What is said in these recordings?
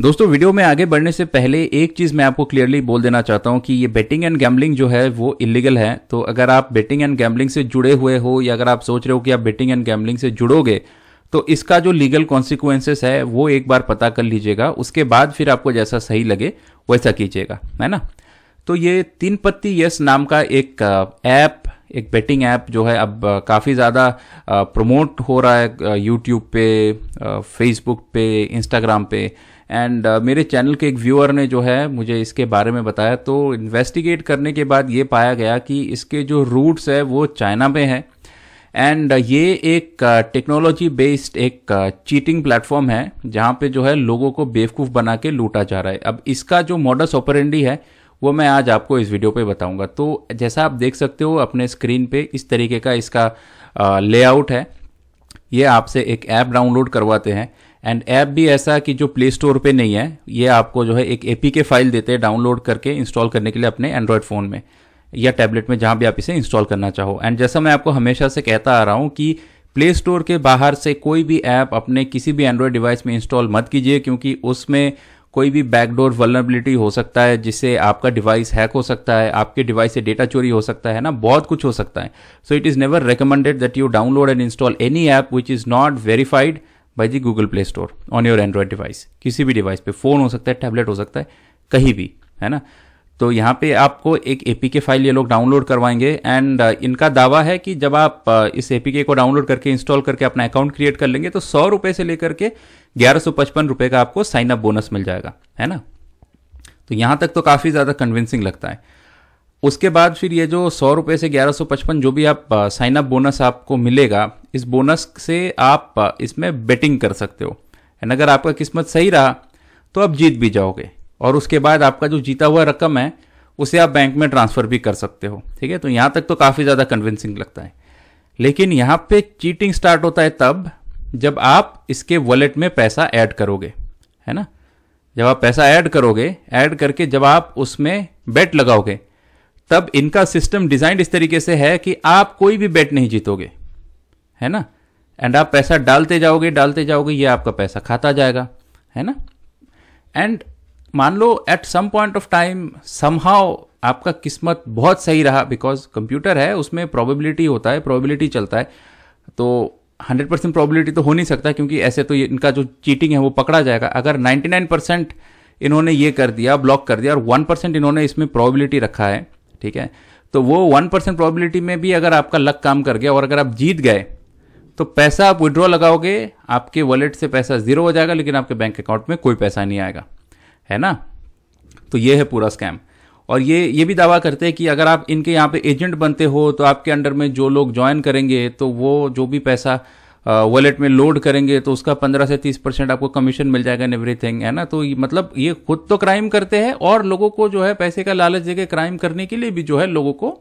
दोस्तों वीडियो में आगे बढ़ने से पहले एक चीज मैं आपको क्लियरली बोल देना चाहता हूं कि ये बेटिंग एंड गैम्बलिंग जो है वो इलीगल है तो अगर आप बेटिंग एंड गैम्बलिंग से जुड़े हुए हो या अगर आप सोच रहे हो कि आप बेटिंग एंड गैम्बलिंग से जुड़ोगे तो इसका जो लीगल कॉन्सिक्वेंसेस है वो एक बार पता कर लीजिएगा उसके बाद फिर आपको जैसा सही लगे वैसा कीजिएगा है ना तो ये तीन पत्ती यस नाम का एक ऐप एक बेटिंग ऐप जो है अब काफ़ी ज़्यादा प्रमोट हो रहा है यूट्यूब पे फेसबुक पे इंस्टाग्राम पे एंड uh, मेरे चैनल के एक व्यूअर ने जो है मुझे इसके बारे में बताया तो इन्वेस्टिगेट करने के बाद ये पाया गया कि इसके जो रूट्स है वो चाइना में है एंड ये एक टेक्नोलॉजी बेस्ड एक चीटिंग प्लेटफॉर्म है जहाँ पे जो है लोगों को बेवकूफ़ बना के लूटा जा रहा है अब इसका जो मॉडस ऑपरेंडी है वो मैं आज आपको इस वीडियो पे बताऊंगा तो जैसा आप देख सकते हो अपने स्क्रीन पे इस तरीके का इसका लेआउट है ये आपसे एक ऐप डाउनलोड करवाते हैं एंड ऐप भी ऐसा कि जो प्ले स्टोर पे नहीं है ये आपको जो है एक एपी के फाइल देते हैं डाउनलोड करके इंस्टॉल करने के लिए अपने एंड्रॉयड फ़ोन में या टैबलेट में जहाँ भी आप इसे इंस्टॉल करना चाहो एंड जैसा मैं आपको हमेशा से कहता आ रहा हूँ कि प्ले स्टोर के बाहर से कोई भी ऐप अपने किसी भी एंड्रॉयड डिवाइस में इंस्टॉल मत कीजिए क्योंकि उसमें कोई भी बैकडोर वलनबिलिटी हो सकता है जिससे आपका डिवाइस हैक हो सकता है आपके डिवाइस से डेटा चोरी हो सकता है ना बहुत कुछ हो सकता है so it is never recommended that you download and install any app which is not verified by the Google Play Store on your Android device किसी भी डिवाइस पे फ़ोन हो सकता है टैबलेट हो सकता है कहीं भी है ना तो यहाँ पे आपको एक एपीके फाइल ये लोग डाउनलोड करवाएंगे एंड uh, इनका दावा है कि जब आप uh, इस एपीके को डाउनलोड करके इंस्टॉल करके अपना अकाउंट क्रिएट कर लेंगे तो सौ रुपये से लेकर के ग्यारह सौ पचपन रुपये का आपको साइन अप बोनस मिल जाएगा है ना तो यहाँ तक तो काफ़ी ज़्यादा कन्विंसिंग लगता है उसके बाद फिर ये जो सौ रुपये से ग्यारह सौ पचपन जो भी आप साइन अप बोनस आपको मिलेगा इस बोनस से आप uh, इसमें बेटिंग कर सकते हो एंड अगर आपका किस्मत सही रहा तो आप जीत भी जाओगे और उसके बाद आपका जो जीता हुआ रकम है उसे आप बैंक में ट्रांसफ़र भी कर सकते हो ठीक है तो यहाँ तक तो काफ़ी ज़्यादा कन्विंसिंग लगता है लेकिन यहाँ पे चीटिंग स्टार्ट होता है तब जब आप इसके वॉलेट में पैसा ऐड करोगे है ना जब आप पैसा ऐड करोगे ऐड करके जब आप उसमें बेट लगाओगे तब इनका सिस्टम डिजाइन इस तरीके से है कि आप कोई भी बेट नहीं जीतोगे है ना एंड आप पैसा डालते जाओगे डालते जाओगे ये आपका पैसा खाता जाएगा है ना एंड मान लो at some point of time somehow आपका किस्मत बहुत सही रहा बिकॉज कंप्यूटर है उसमें प्रोबेबिलिटी होता है प्रोबेबिलिटी चलता है तो 100 परसेंट प्रॉबिलिटी तो हो नहीं सकता क्योंकि ऐसे तो इनका जो चीटिंग है वो पकड़ा जाएगा अगर 99 परसेंट इन्होंने ये कर दिया ब्लॉक कर दिया और 1 परसेंट इन्होंने इसमें प्रॉबिलिटी रखा है ठीक है तो वो 1 परसेंट प्रॉबिलिटी में भी अगर आपका लक काम कर गया और अगर आप जीत गए तो पैसा आप विड्रॉ लगाओगे आपके वॉलेट से पैसा जीरो हो जाएगा लेकिन आपके बैंक अकाउंट में कोई पैसा नहीं आएगा है ना तो ये है पूरा स्कैम और ये ये भी दावा करते हैं कि अगर आप इनके यहाँ पे एजेंट बनते हो तो आपके अंडर में जो लोग ज्वाइन करेंगे तो वो जो भी पैसा वॉलेट में लोड करेंगे तो उसका 15 से 30 परसेंट आपको कमीशन मिल जाएगा इन एवरीथिंग है ना तो मतलब ये खुद तो क्राइम करते हैं और लोगों को जो है पैसे का लालच देकर क्राइम करने के लिए भी जो है लोगों को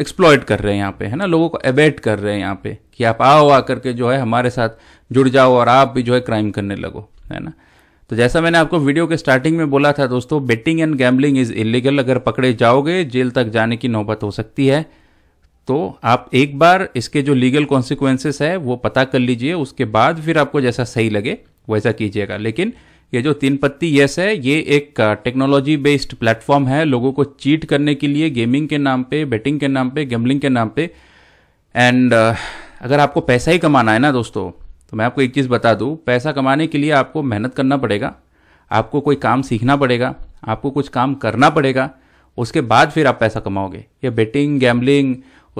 एक्सप्लॉयट कर रहे हैं यहाँ पे है ना लोगों को अबेट कर रहे हैं यहाँ पे कि आप आओ आकर के जो है हमारे साथ जुड़ जाओ और आप भी जो है क्राइम करने लगो है ना तो जैसा मैंने आपको वीडियो के स्टार्टिंग में बोला था दोस्तों betting and gambling is illegal अगर पकड़े जाओगे जेल तक जाने की नौबत हो सकती है तो आप एक बार इसके जो लीगल कॉन्सिक्वेंसेस है वो पता कर लीजिए उसके बाद फिर आपको जैसा सही लगे वैसा कीजिएगा लेकिन ये जो तीन पत्ती यस है ये एक टेक्नोलॉजी बेस्ड प्लेटफॉर्म है लोगों को चीट करने के लिए गेमिंग के नाम पे बेटिंग के नाम पे गेमलिंग के नाम पे एंड अगर आपको पैसा ही कमाना है ना दोस्तों तो मैं आपको एक चीज़ बता दूँ पैसा कमाने के लिए आपको मेहनत करना पड़ेगा आपको कोई काम सीखना पड़ेगा आपको कुछ काम करना पड़ेगा उसके बाद फिर आप पैसा कमाओगे या बेटिंग गैम्बलिंग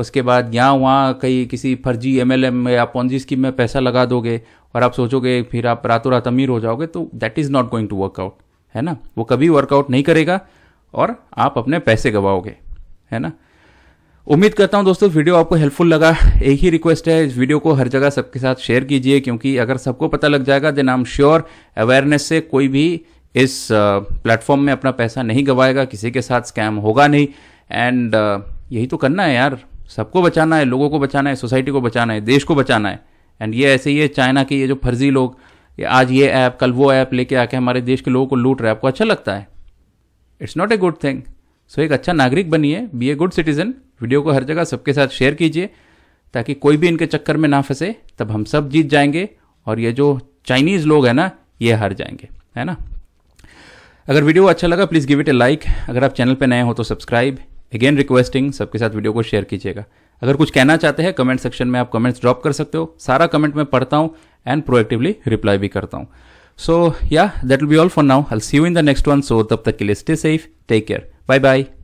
उसके बाद यहाँ वहाँ कहीं किसी फर्जी एम एल एम या पौजी स्कीम में पैसा लगा दोगे और आप सोचोगे फिर आप रातों रात अमीर हो जाओगे तो that is not going to work out है ना वो कभी वर्कआउट नहीं करेगा और आप अपने पैसे गवाओगे है ना उम्मीद करता हूं दोस्तों वीडियो आपको हेल्पफुल लगा एक ही रिक्वेस्ट है इस वीडियो को हर जगह सबके साथ शेयर कीजिए क्योंकि अगर सबको पता लग जाएगा then I am sure awareness से कोई भी इस प्लेटफॉर्म में अपना पैसा नहीं गवाएगा किसी के साथ स्कैम होगा नहीं एंड यही तो करना है यार सबको बचाना है लोगों को बचाना है सोसाइटी को बचाना है देश को बचाना है एंड ये ऐसे ही है चाइना के ये जो फर्जी लोग ये आज ये ऐप कल वो ऐप लेके आके हमारे देश के लोगों को लूट रहे हैं आपको अच्छा लगता है it's not a good thing so एक अच्छा नागरिक बनिए be a good citizen video को हर जगह सबके साथ शेयर कीजिए ताकि कोई भी इनके चक्कर में ना फंसे तब हम सब जीत जाएंगे और ये जो चाइनीज़ लोग हैं ना ये हार जाएंगे है ना अगर वीडियो अच्छा लगा please give it a like अगर आप चैनल पर नए हो तो सब्सक्राइब अगेन रिक्वेस्टिंग सबके साथ वीडियो को शेयर कीजिएगा अगर कुछ कहना चाहते हैं कमेंट सेक्शन में आप कमेंट्स ड्रॉप कर सकते हो सारा कमेंट मैं पढ़ता हूँ एंड प्रोएक्टिवली रिप्लाई भी करता हूँ so yeah that will be all for now I see you in the next one so तब तक के लिए stay safe take care Bye bye.